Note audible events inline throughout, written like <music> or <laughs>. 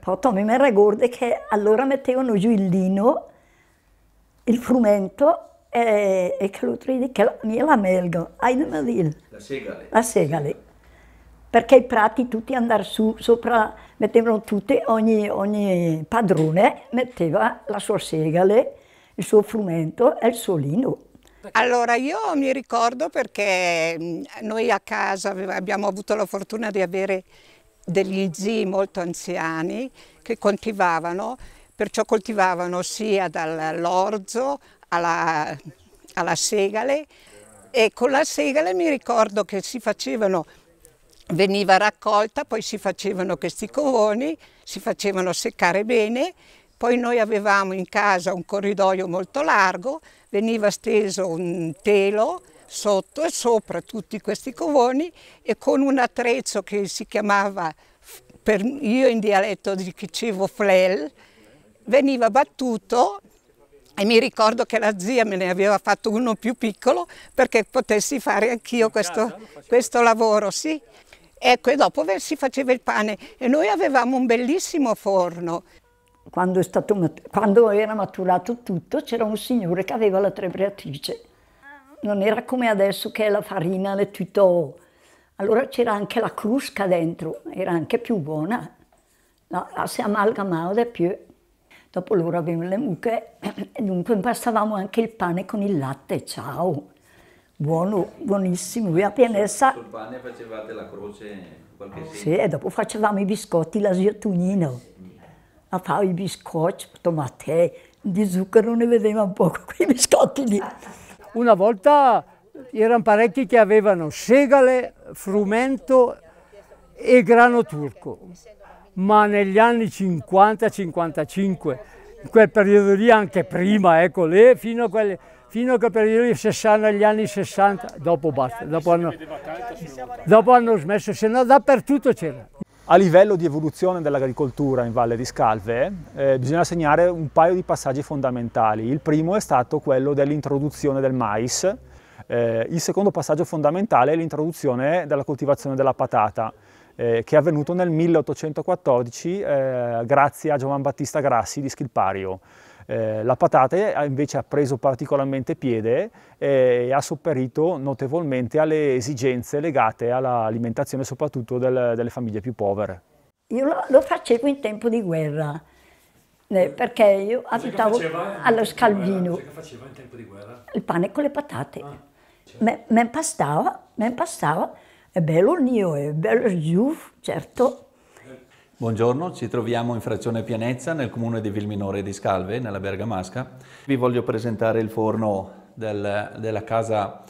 poi Tommy Merragorde che allora mettevano giù il lino, il frumento e, e che lo tridi, che la la melgo, La segale. La segale. Perché i prati tutti andavano su, sopra, mettevano tutte, ogni, ogni padrone metteva la sua segale, il suo frumento e il suo lino. Allora io mi ricordo perché mm, noi a casa abbiamo avuto la fortuna di avere degli zii molto anziani che coltivavano, perciò coltivavano sia dall'orzo alla, alla segale e con la segale mi ricordo che si facevano veniva raccolta, poi si facevano questi covoni, si facevano seccare bene, poi noi avevamo in casa un corridoio molto largo, veniva steso un telo sotto e sopra tutti questi covoni e con un attrezzo che si chiamava, per, io in dialetto dicevo flel, veniva battuto e mi ricordo che la zia me ne aveva fatto uno più piccolo perché potessi fare anch'io questo, questo lavoro, sì. Ecco, e dopo si faceva il pane e noi avevamo un bellissimo forno. Quando, stato, quando era maturato tutto c'era un signore che aveva la trebreatrice non era come adesso che è la farina del tutto. Allora c'era anche la crusca dentro, era anche più buona. La, la si amalgamava di più. Dopo loro avevano le mucche, e dunque impastavamo anche il pane con il latte, ciao! Buono, buonissimo, via pienezza. Sul pane facevate la croce qualche sera? Sì, e dopo facevamo i biscotti, la zia ziotunino. A fare i biscotti, tomate, di zucchero ne vedeva un poco quei biscotti lì. Una volta erano parecchi che avevano segale, frumento e grano turco, ma negli anni 50-55, in quel periodo lì anche prima, ecco lì, fino a quelle fino a che per gli 60, gli anni 60, dopo basta, dopo hanno, dopo hanno smesso, se no dappertutto c'era. A livello di evoluzione dell'agricoltura in Valle di Scalve eh, bisogna segnare un paio di passaggi fondamentali. Il primo è stato quello dell'introduzione del mais, eh, il secondo passaggio fondamentale è l'introduzione della coltivazione della patata. Eh, che è avvenuto nel 1814 eh, grazie a Giovan Battista Grassi di Schilpario. Eh, la patata invece ha preso particolarmente piede e ha sopperito notevolmente alle esigenze legate all'alimentazione soprattutto del, delle famiglie più povere. Io lo, lo facevo in tempo di guerra, eh, perché io abitavo allo Scalvino. Cosa faceva in tempo di guerra? Il pane con le patate. Ah, certo. Me impastava, me impastava, è bello il mio, è bello il giù, certo. Buongiorno, ci troviamo in frazione Pianezza nel comune di Vilminore di Scalve, nella Bergamasca. Vi voglio presentare il forno del, della casa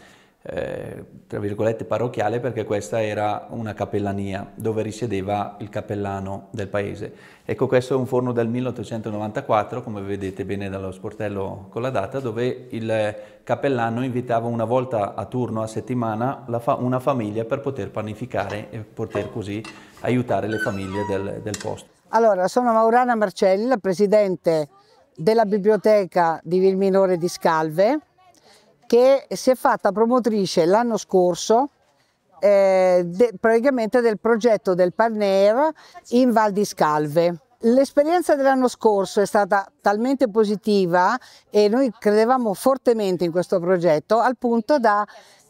eh, tra virgolette parrocchiale perché questa era una capellania dove risiedeva il cappellano del paese. Ecco questo è un forno del 1894 come vedete bene dallo sportello con la data dove il cappellano invitava una volta a turno a settimana fa una famiglia per poter panificare e poter così aiutare le famiglie del, del posto. Allora sono Maurana Marcelli, la presidente della biblioteca di Vilminore di Scalve che si è fatta promotrice l'anno scorso eh, de, praticamente del progetto del Parner in Val di Scalve. L'esperienza dell'anno scorso è stata talmente positiva e noi credevamo fortemente in questo progetto al punto da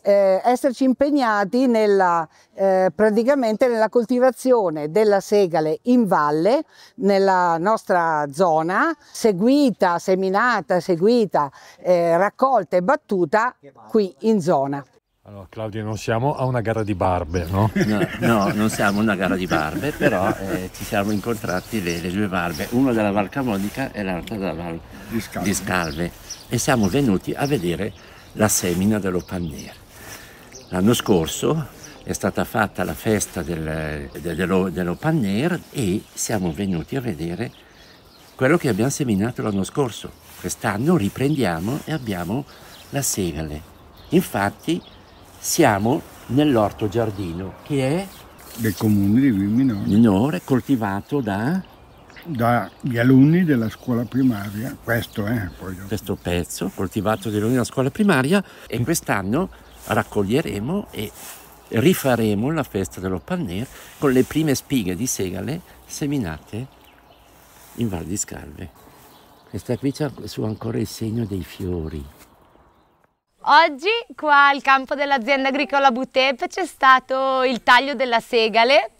eh, esserci impegnati nella, eh, praticamente nella coltivazione della segale in valle, nella nostra zona, seguita, seminata, seguita, eh, raccolta e battuta qui in zona. Allora Claudio, non siamo a una gara di barbe, no? No, no non siamo a una gara di barbe, però eh, ci siamo incontrati le, le, due barbe, una della Val Camonica e l'altra della Val di Scalve. di Scalve, e siamo venuti a vedere la semina dell'Opannere. L'anno scorso è stata fatta la festa del, dello, dell'open air e siamo venuti a vedere quello che abbiamo seminato l'anno scorso. Quest'anno riprendiamo e abbiamo la segale. Infatti siamo nell'orto giardino che è del comune di Viminore. Minore coltivato da dagli alunni della scuola primaria, questo, è eh, questo pezzo coltivato dagli alunni della scuola primaria e quest'anno raccoglieremo e rifaremo la festa dello Panner con le prime spighe di segale seminate in Val di Scalve. Questa qui c'è su ancora il segno dei fiori. Oggi qua al campo dell'azienda agricola Butep c'è stato il taglio della segale.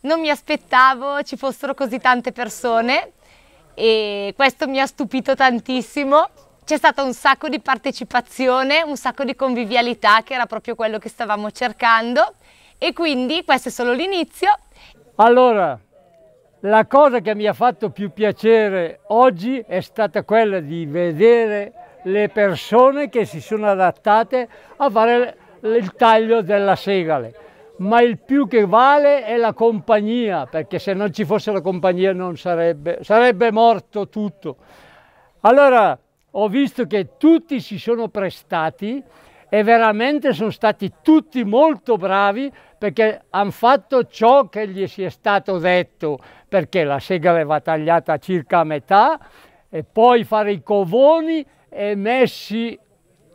Non mi aspettavo ci fossero così tante persone e questo mi ha stupito tantissimo c'è stato un sacco di partecipazione, un sacco di convivialità che era proprio quello che stavamo cercando e quindi questo è solo l'inizio. Allora, la cosa che mi ha fatto più piacere oggi è stata quella di vedere le persone che si sono adattate a fare il taglio della segale. Ma il più che vale è la compagnia, perché se non ci fosse la compagnia non sarebbe, sarebbe morto tutto. Allora, ho visto che tutti si sono prestati e veramente sono stati tutti molto bravi perché hanno fatto ciò che gli si è stato detto, perché la sega aveva tagliata circa a metà e poi fare i covoni e messi,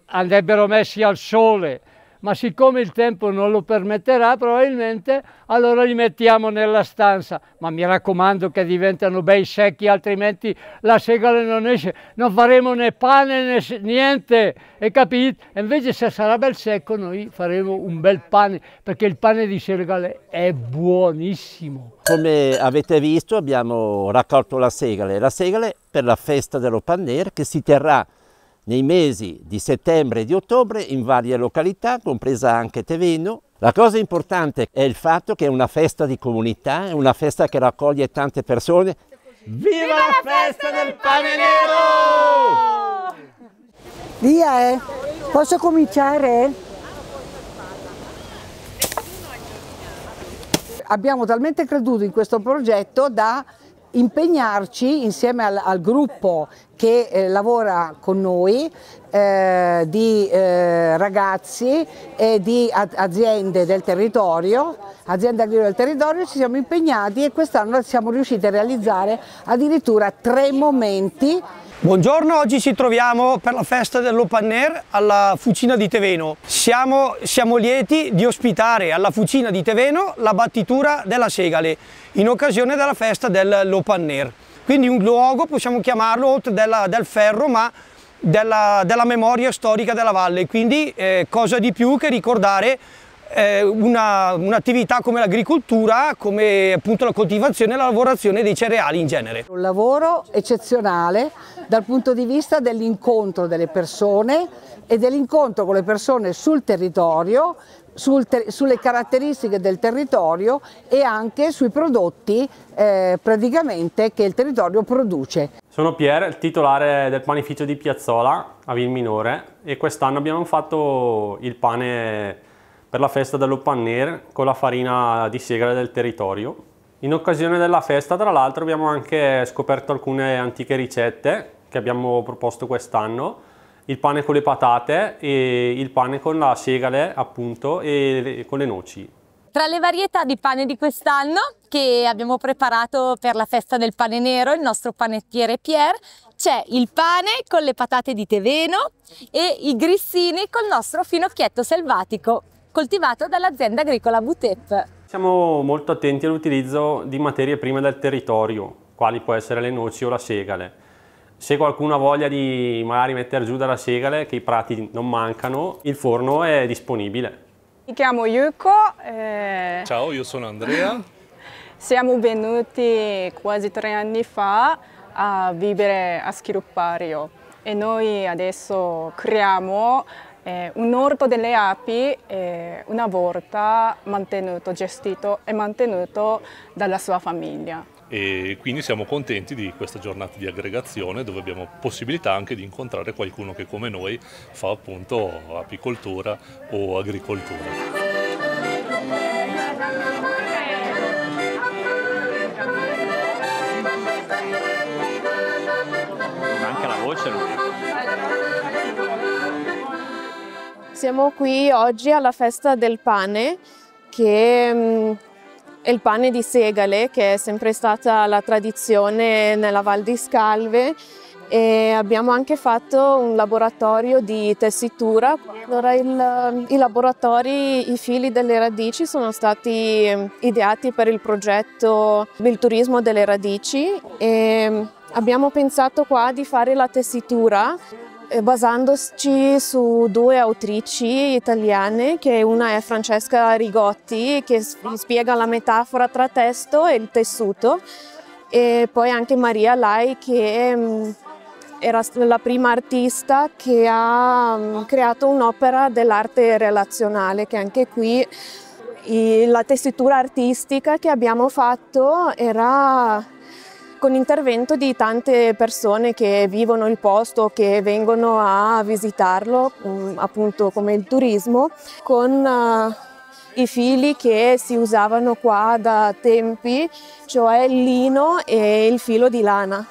andrebbero messi al sole ma siccome il tempo non lo permetterà probabilmente, allora li mettiamo nella stanza. Ma mi raccomando che diventano bei secchi, altrimenti la segale non esce, non faremo né pane né niente, e capite? E invece se sarà bel secco noi faremo un bel pane, perché il pane di segale è buonissimo. Come avete visto abbiamo raccolto la segale, la segale per la festa dello Panner che si terrà nei mesi di settembre e di ottobre in varie località, compresa anche Teveno. La cosa importante è il fatto che è una festa di comunità, è una festa che raccoglie tante persone. Viva, Viva la festa, festa del pane nero! Via, eh! Posso cominciare? Abbiamo talmente creduto in questo progetto da impegnarci insieme al, al gruppo che eh, lavora con noi, eh, di eh, ragazzi e di aziende del territorio, aziende agricole del territorio, ci siamo impegnati e quest'anno siamo riusciti a realizzare addirittura tre momenti Buongiorno, oggi ci troviamo per la festa dell'Open Air alla Fucina di Teveno. Siamo, siamo, lieti di ospitare alla Fucina di Teveno la battitura della Segale in occasione della festa dell'Open Air. Quindi un luogo, possiamo chiamarlo, oltre della, del ferro, ma della, della, memoria storica della valle. Quindi eh, cosa di più che ricordare eh, un'attività come l'agricoltura, come appunto la coltivazione e la lavorazione dei cereali in genere. Un lavoro eccezionale dal punto di vista dell'incontro delle persone e dell'incontro con le persone sul territorio, sul ter sulle caratteristiche del territorio e anche sui prodotti eh, praticamente che il territorio produce. Sono Pier, titolare del panificio di Piazzola a Vilminore e quest'anno abbiamo fatto il pane per la festa dello dell'Open con la farina di segale del territorio. In occasione della festa tra l'altro abbiamo anche scoperto alcune antiche ricette che abbiamo proposto quest'anno, il pane con le patate e il pane con la segale appunto e con le noci. Tra le varietà di pane di quest'anno che abbiamo preparato per la festa del pane nero, il nostro panettiere Pierre, c'è il pane con le patate di Teveno e i grissini col nostro finocchietto selvatico coltivato dall'azienda agricola Butep. Siamo molto attenti all'utilizzo di materie prime del territorio, quali può essere le noci o la segale. Se qualcuno ha voglia di magari mettere giù dalla segale, che i prati non mancano, il forno è disponibile. Mi chiamo Yuko. Eh... Ciao, io sono Andrea. Siamo venuti quasi tre anni fa a vivere a Schiruppario e noi adesso creiamo eh, un orto delle api eh, una volta mantenuto, gestito e mantenuto dalla sua famiglia. E quindi siamo contenti di questa giornata di aggregazione dove abbiamo possibilità anche di incontrare qualcuno che come noi fa appunto apicoltura o agricoltura. Siamo qui oggi alla festa del pane, che mm, è il pane di segale, che è sempre stata la tradizione nella Val di Scalve e abbiamo anche fatto un laboratorio di tessitura. Allora il, i laboratori, i fili delle radici sono stati ideati per il progetto Il turismo delle radici e abbiamo pensato qua di fare la tessitura eh, basandoci su due autrici italiane, che una è Francesca Rigotti, che spiega la metafora tra testo e il tessuto, e poi anche Maria Lai, che mm, era la prima artista che ha mm, creato un'opera dell'arte relazionale, che anche qui la tessitura artistica che abbiamo fatto era con l'intervento di tante persone che vivono il posto, che vengono a visitarlo, mm, appunto come il turismo, con eh, i fili che si usavano qua da tempi, cioè il lino e il filo di lana.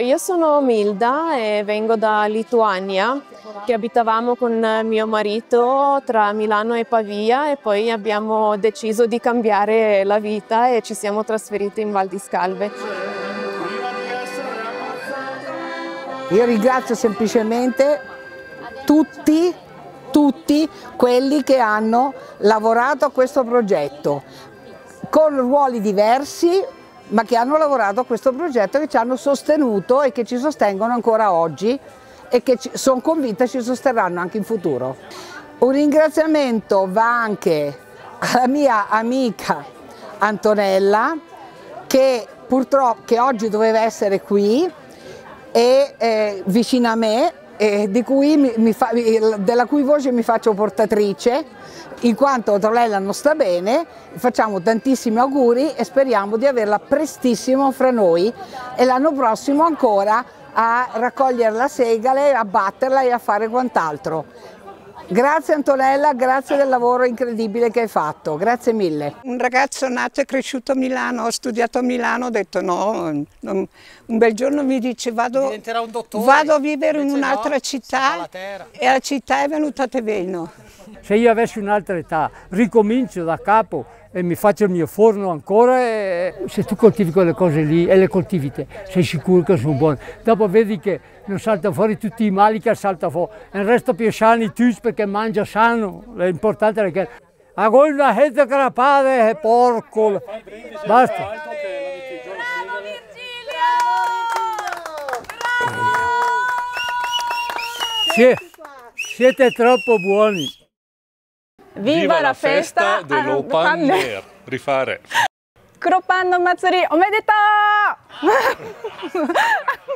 io sono Milda e vengo da Lituania, che abitavamo con mio marito tra Milano e Pavia e poi abbiamo deciso di cambiare la vita e ci siamo trasferiti in Val di Scalve. Io ringrazio semplicemente tutti, tutti quelli che hanno lavorato a questo progetto, con ruoli diversi, ma che hanno lavorato a questo progetto, che ci hanno sostenuto e che ci sostengono ancora oggi e che sono convinta ci sosterranno anche in futuro. Un ringraziamento va anche alla mia amica Antonella che purtroppo che oggi doveva essere qui e eh, vicino a me eh, cui mi, mi fa, della cui voce mi faccio portatrice, in quanto Torella non sta bene, facciamo tantissimi auguri e speriamo di averla prestissimo fra noi e l'anno prossimo ancora a raccogliere la segale, a batterla e a fare quant'altro. Grazie Antonella, grazie del lavoro incredibile che hai fatto, grazie mille. Un ragazzo nato e cresciuto a Milano, ho studiato a Milano, ho detto no, non, un bel giorno mi dice vado, dottore, vado a vivere in un'altra no, città e la città è venuta a Tevelno. Se io avessi un'altra età, ricomincio da capo e mi faccio il mio forno ancora, e... se tu coltivi quelle cose lì e le coltivi te, sei sicuro che sono buone. Dopo vedi che non salta fuori tutti i mali che salta fuori. E resto più sani tu perché mangia sano, l'importante è che... A voi la gente crapade e eh, porco! Basta! Bravo! Siete troppo buoni! Viva, Viva la festa dell'Opander! Rifare. 黒パンの祭りおめでとう <laughs>